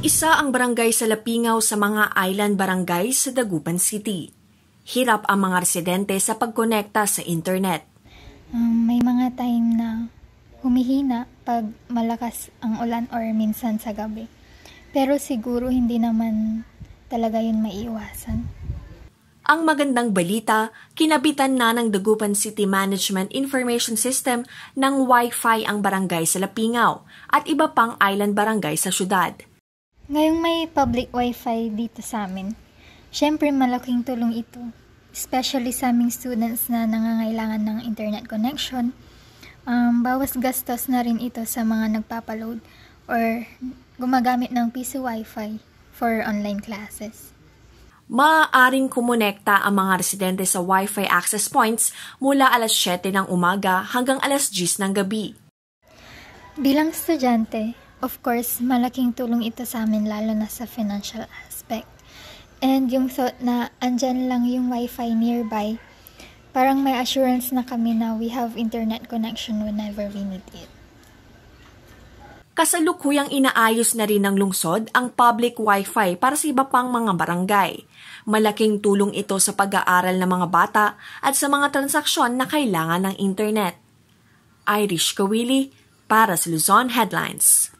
Isa ang barangay sa Lapingaw sa mga island barangay sa Dagupan City. Hirap ang mga residente sa pagkonekta sa internet. Um, may mga time na humihina pag malakas ang ulan or minsan sa gabi. Pero siguro hindi naman talaga yun maiiwasan. Ang magandang balita, kinabitan na ng Dagupan City Management Information System ng Wi-Fi ang barangay sa Lapingaw at iba pang island barangay sa syudad. Ngayong may public wifi dito sa amin, syempre malaking tulong ito. Especially sa aming students na nangangailangan ng internet connection. Um, bawas gastos na rin ito sa mga nagpapaload or gumagamit ng PC wifi for online classes maaaring kumonekta ang mga residente sa Wi-Fi access points mula alas 7 ng umaga hanggang alas 10 ng gabi. Bilang estudyante, Of course, malaking tulong ito sa amin lalo na sa financial aspect. And yung thought na andyan lang yung wifi nearby, parang may assurance na kami na we have internet connection whenever we need it. Kasalukuyang inaayos na rin ng lungsod ang public wifi para sa iba pang mga barangay. Malaking tulong ito sa pag-aaral ng mga bata at sa mga transaksyon na kailangan ng internet. Irish Kawili para sa Luzon Headlines.